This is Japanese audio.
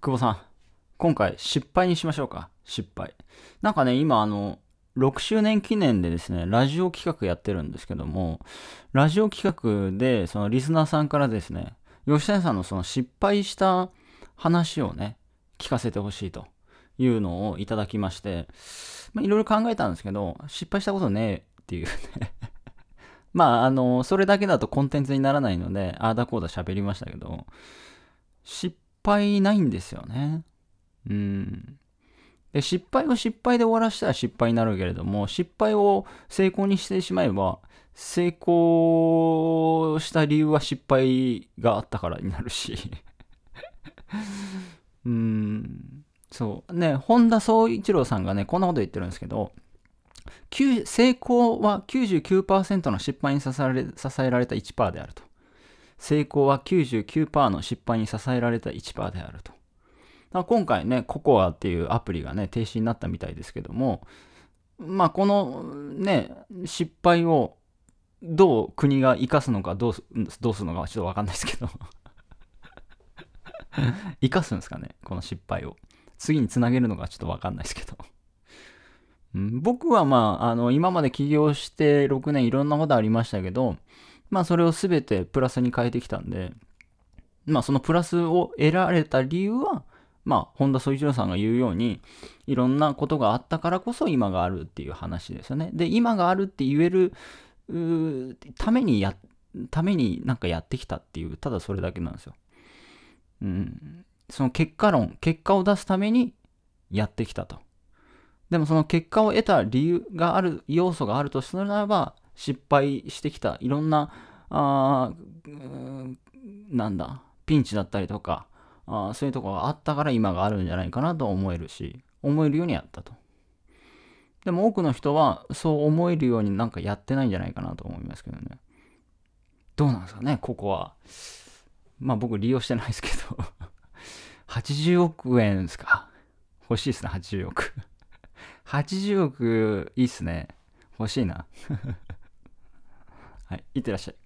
久保さん、今回失敗にしましょうか。失敗。なんかね、今あの、6周年記念でですね、ラジオ企画やってるんですけども、ラジオ企画で、そのリスナーさんからですね、吉谷さんのその失敗した話をね、聞かせてほしいというのをいただきまして、いろいろ考えたんですけど、失敗したことねえっていうね まあ、あの、それだけだとコンテンツにならないので、ああだこうだ喋りましたけど、失敗ないんですよね。うん。で、失敗を失敗で終わらせたら失敗になるけれども、失敗を成功にしてしまえば、成功した理由は失敗があったからになるし うーん。そう。ね、本田宗一郎さんがね、こんなこと言ってるんですけど、成功は99%の失敗に支えられ支えられた1%であると。成功は99%の失敗に支えられた1%であると。今回ね、COCOA っていうアプリがね、停止になったみたいですけども、まあ、このね、失敗をどう国が生かすのかどうどうするのかはちょっとわかんないですけど 生かすんですかね、この失敗を。次につなげるのかちょっとわかんないですけど僕はまあ、あの、今まで起業して6年いろんなことありましたけど、まあそれを全てプラスに変えてきたんで、まあそのプラスを得られた理由は、まあ本田宗一郎さんが言うように、いろんなことがあったからこそ今があるっていう話ですよね。で、今があるって言えるためにや、ためになんかやってきたっていう、ただそれだけなんですよ。うん。その結果論、結果を出すためにやってきたと。でもその結果を得た理由がある、要素があるとするならば、失敗してきたいろんなあなんだピンチだったりとかあそういうとこがあったから今があるんじゃないかなと思えるし思えるようにやったとでも多くの人はそう思えるようになんかやってないんじゃないかなと思いますけどねどうなんですかねここはまあ僕利用してないですけど80 億円ですか欲しいですね80億80億いいっすね欲しいなはい、いってらっしゃい。